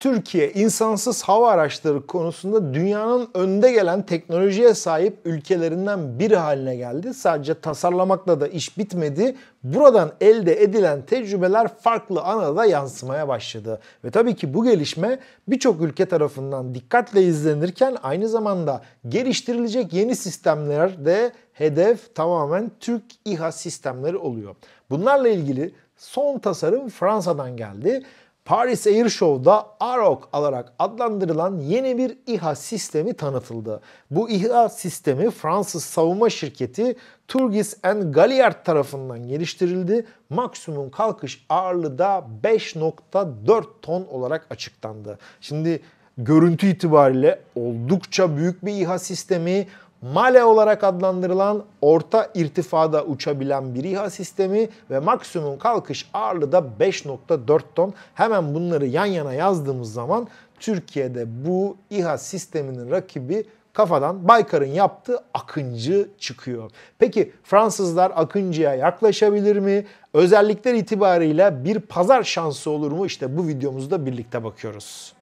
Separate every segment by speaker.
Speaker 1: Türkiye insansız hava araçları konusunda dünyanın önde gelen teknolojiye sahip ülkelerinden biri haline geldi. Sadece tasarlamakla da iş bitmedi. Buradan elde edilen tecrübeler farklı anada yansımaya başladı. Ve tabii ki bu gelişme birçok ülke tarafından dikkatle izlenirken aynı zamanda geliştirilecek yeni sistemler de hedef tamamen Türk İHA sistemleri oluyor. Bunlarla ilgili son tasarım Fransa'dan geldi Paris Air Show'da AROC alarak adlandırılan yeni bir İHA sistemi tanıtıldı. Bu İHA sistemi Fransız savunma şirketi Turgis and Galliard tarafından geliştirildi. Maksimum kalkış ağırlığı da 5.4 ton olarak açıklandı. Şimdi görüntü itibariyle oldukça büyük bir İHA sistemi MALE olarak adlandırılan orta irtifada uçabilen bir İHA sistemi ve maksimum kalkış ağırlığı da 5.4 ton. Hemen bunları yan yana yazdığımız zaman Türkiye'de bu İHA sisteminin rakibi kafadan Baykar'ın yaptığı Akıncı çıkıyor. Peki Fransızlar Akıncı'ya yaklaşabilir mi? Özellikler itibarıyla bir pazar şansı olur mu? İşte bu videomuzda birlikte bakıyoruz.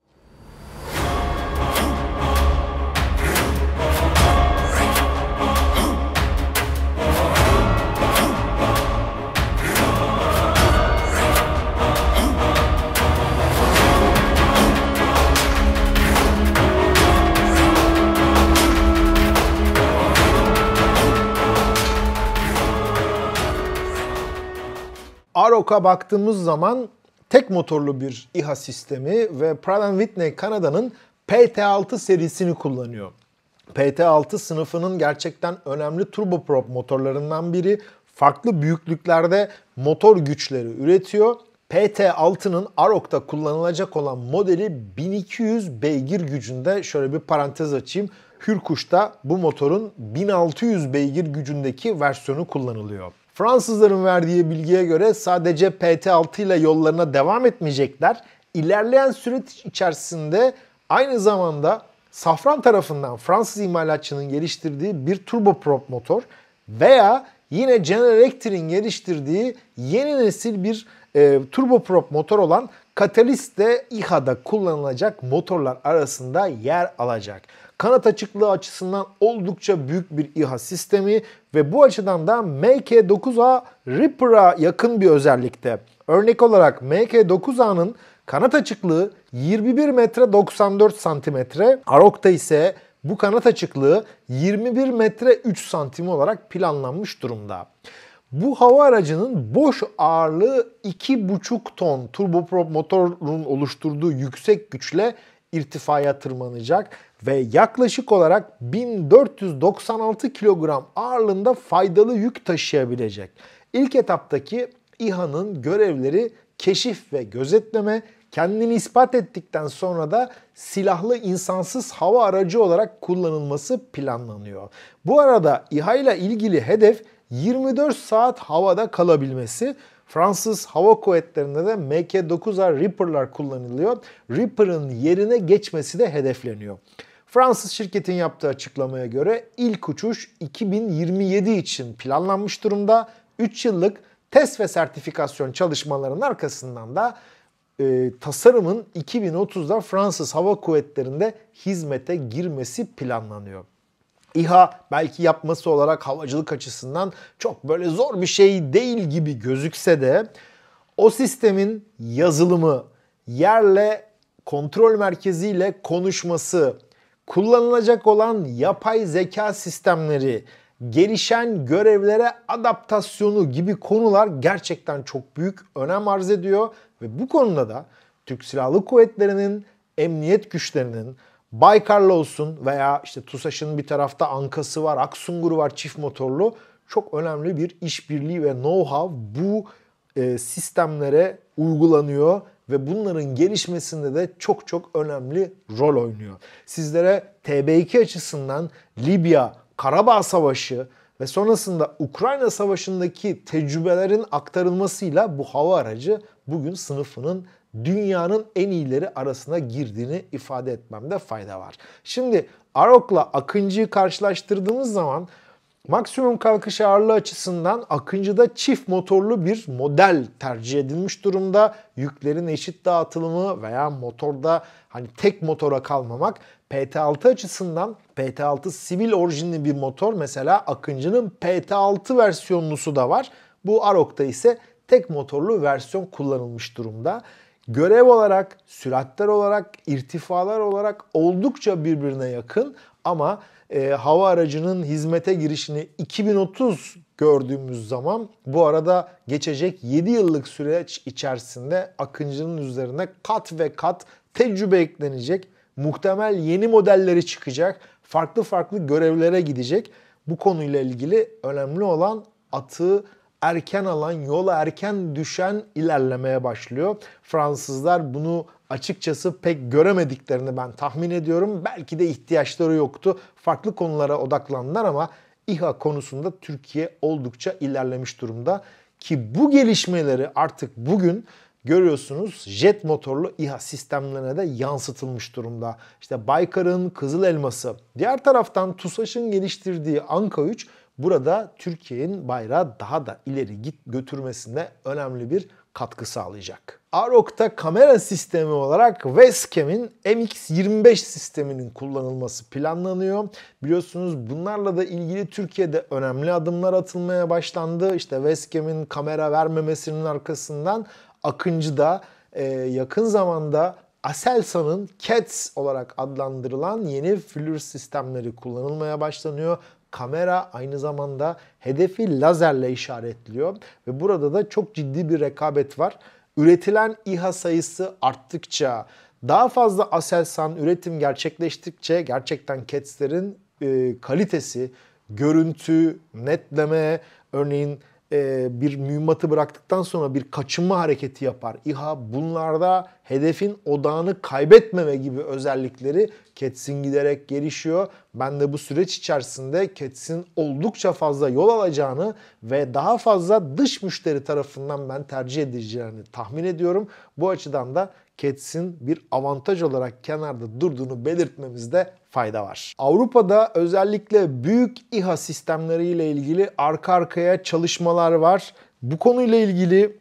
Speaker 1: Aerok'a baktığımız zaman tek motorlu bir İHA sistemi ve Pratt Whitney Kanada'nın PT6 serisini kullanıyor. PT6 sınıfının gerçekten önemli turboprop motorlarından biri. Farklı büyüklüklerde motor güçleri üretiyor. PT6'nın AROK'ta kullanılacak olan modeli 1200 beygir gücünde şöyle bir parantez açayım. Hürkuş'ta bu motorun 1600 beygir gücündeki versiyonu kullanılıyor. Fransızların verdiği bilgiye göre sadece PT-6 ile yollarına devam etmeyecekler. İlerleyen süreç içerisinde aynı zamanda Safran tarafından Fransız imalatçının geliştirdiği bir turboprop motor veya yine General Electric'in geliştirdiği yeni nesil bir e, turboprop motor olan Catalyst de İHA'da kullanılacak motorlar arasında yer alacak. Kanat açıklığı açısından oldukça büyük bir İHA sistemi ve bu açıdan da MK9A Ripper'a yakın bir özellikte. Örnek olarak MK9A'nın kanat açıklığı 21 metre 94 santimetre, Arok'ta ise bu kanat açıklığı 21 metre 3 santim olarak planlanmış durumda. Bu hava aracının boş ağırlığı 2,5 ton turboprop motorun oluşturduğu yüksek güçle irtifaya tırmanacak ve yaklaşık olarak 1496 kilogram ağırlığında faydalı yük taşıyabilecek. İlk etaptaki İHA'nın görevleri keşif ve gözetleme, kendini ispat ettikten sonra da silahlı insansız hava aracı olarak kullanılması planlanıyor. Bu arada İHA ile ilgili hedef 24 saat havada kalabilmesi Fransız Hava Kuvvetleri'nde de MK-9A Reaper'lar kullanılıyor. Reaper'ın yerine geçmesi de hedefleniyor. Fransız şirketin yaptığı açıklamaya göre ilk uçuş 2027 için planlanmış durumda. 3 yıllık test ve sertifikasyon çalışmalarının arkasından da e, tasarımın 2030'da Fransız Hava Kuvvetleri'nde hizmete girmesi planlanıyor. İHA belki yapması olarak havacılık açısından çok böyle zor bir şey değil gibi gözükse de o sistemin yazılımı, yerle kontrol merkeziyle konuşması, kullanılacak olan yapay zeka sistemleri, gelişen görevlere adaptasyonu gibi konular gerçekten çok büyük önem arz ediyor ve bu konuda da Türk Silahlı Kuvvetleri'nin, emniyet güçlerinin, Baykar'la olsun veya işte TUSAŞ'ın bir tarafta Ankası var, Aksungur'u var çift motorlu. Çok önemli bir işbirliği ve know-how bu e, sistemlere uygulanıyor ve bunların gelişmesinde de çok çok önemli rol oynuyor. Sizlere TB2 açısından Libya, Karabağ Savaşı ve sonrasında Ukrayna Savaşı'ndaki tecrübelerin aktarılmasıyla bu hava aracı bugün sınıfının dünyanın en iyileri arasına girdiğini ifade etmemde fayda var. Şimdi Arok'la Akıncı'yı karşılaştırdığımız zaman maksimum kalkış ağırlığı açısından Akıncı'da çift motorlu bir model tercih edilmiş durumda. Yüklerin eşit dağıtılımı veya motorda hani tek motora kalmamak PT6 açısından PT6 sivil orijinli bir motor mesela Akıncı'nın PT6 versiyonlusu da var. Bu Arok'ta ise tek motorlu versiyon kullanılmış durumda görev olarak, süratler olarak, irtifalar olarak oldukça birbirine yakın ama e, hava aracının hizmete girişini 2030 gördüğümüz zaman bu arada geçecek 7 yıllık süreç içerisinde Akıncı'nın üzerine kat ve kat tecrübe eklenecek. Muhtemel yeni modelleri çıkacak. Farklı farklı görevlere gidecek. Bu konuyla ilgili önemli olan atığı erken alan, yola erken düşen ilerlemeye başlıyor. Fransızlar bunu açıkçası pek göremediklerini ben tahmin ediyorum. Belki de ihtiyaçları yoktu. Farklı konulara odaklandılar ama İHA konusunda Türkiye oldukça ilerlemiş durumda. Ki bu gelişmeleri artık bugün görüyorsunuz jet motorlu İHA sistemlerine de yansıtılmış durumda. İşte Baykar'ın Kızıl Elması, diğer taraftan TUSAŞ'ın geliştirdiği Anka 3 burada Türkiye'nin bayrağı daha da ileri git götürmesine önemli bir katkı sağlayacak. AROK'ta kamera sistemi olarak Webcam'in MX25 sisteminin kullanılması planlanıyor. Biliyorsunuz bunlarla da ilgili Türkiye'de önemli adımlar atılmaya başlandı. İşte Webcam'in kamera vermemesinin arkasından Akıncı'da e, yakın zamanda Aselsan'ın CATS olarak adlandırılan yeni flür sistemleri kullanılmaya başlanıyor kamera aynı zamanda hedefi lazerle işaretliyor ve burada da çok ciddi bir rekabet var. Üretilen İHA sayısı arttıkça, daha fazla Aselsan üretim gerçekleştikçe gerçekten CATS'lerin e, kalitesi, görüntü, netleme, örneğin e, bir mühimmatı bıraktıktan sonra bir kaçınma hareketi yapar. İHA bunlarda hedefin odağını kaybetmeme gibi özellikleri Kets'in giderek gelişiyor. Ben de bu süreç içerisinde Kets'in oldukça fazla yol alacağını ve daha fazla dış müşteri tarafından ben tercih edileceğini tahmin ediyorum. Bu açıdan da Cats'in bir avantaj olarak kenarda durduğunu belirtmemizde fayda var. Avrupa'da özellikle büyük İHA sistemleriyle ilgili arka arkaya çalışmalar var. Bu konuyla ilgili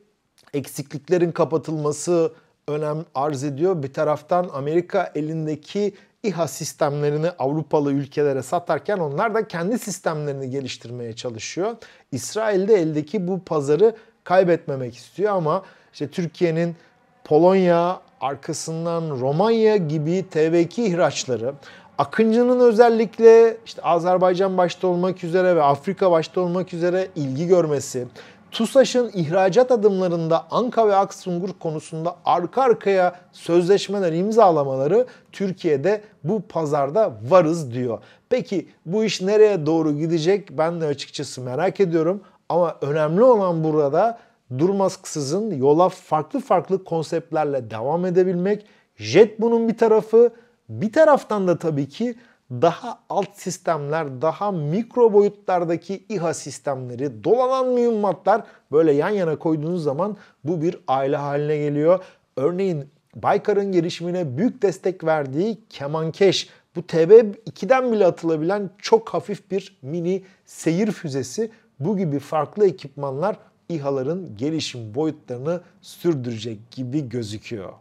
Speaker 1: eksikliklerin kapatılması önem arz ediyor. Bir taraftan Amerika elindeki İHA sistemlerini Avrupalı ülkelere satarken onlar da kendi sistemlerini geliştirmeye çalışıyor. İsrail de eldeki bu pazarı kaybetmemek istiyor ama işte Türkiye'nin Polonya, arkasından Romanya gibi TB2 ihraçları Akıncı'nın özellikle işte Azerbaycan başta olmak üzere ve Afrika başta olmak üzere ilgi görmesi, TUSAŞ'ın ihracat adımlarında Anka ve Aksungur konusunda arka arkaya sözleşmeler imzalamaları Türkiye'de bu pazarda varız diyor. Peki bu iş nereye doğru gidecek ben de açıkçası merak ediyorum. Ama önemli olan burada durmaksızın yola farklı farklı konseptlerle devam edebilmek. Jet bunun bir tarafı. Bir taraftan da tabii ki daha alt sistemler, daha mikro boyutlardaki İHA sistemleri, dolanan mühimmatlar böyle yan yana koyduğunuz zaman bu bir aile haline geliyor. Örneğin Baykar'ın gelişimine büyük destek verdiği Kemankeş, bu TB2'den bile atılabilen çok hafif bir mini seyir füzesi. Bu gibi farklı ekipmanlar İHA'ların gelişim boyutlarını sürdürecek gibi gözüküyor.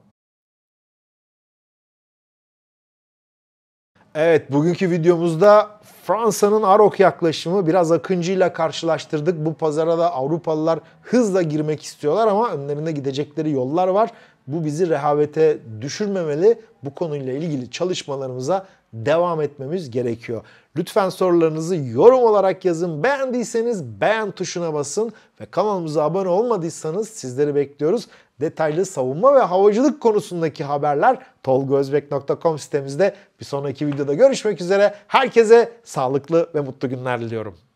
Speaker 1: Evet bugünkü videomuzda Fransa'nın AROK yaklaşımı biraz akıncı ile karşılaştırdık. Bu pazara da Avrupalılar hızla girmek istiyorlar ama önlerinde gidecekleri yollar var. Bu bizi rehavete düşürmemeli. Bu konuyla ilgili çalışmalarımıza devam etmemiz gerekiyor. Lütfen sorularınızı yorum olarak yazın. Beğendiyseniz beğen tuşuna basın ve kanalımıza abone olmadıysanız sizleri bekliyoruz. Detaylı savunma ve havacılık konusundaki haberler tolgozbek.com sitemizde. Bir sonraki videoda görüşmek üzere. Herkese sağlıklı ve mutlu günler diliyorum.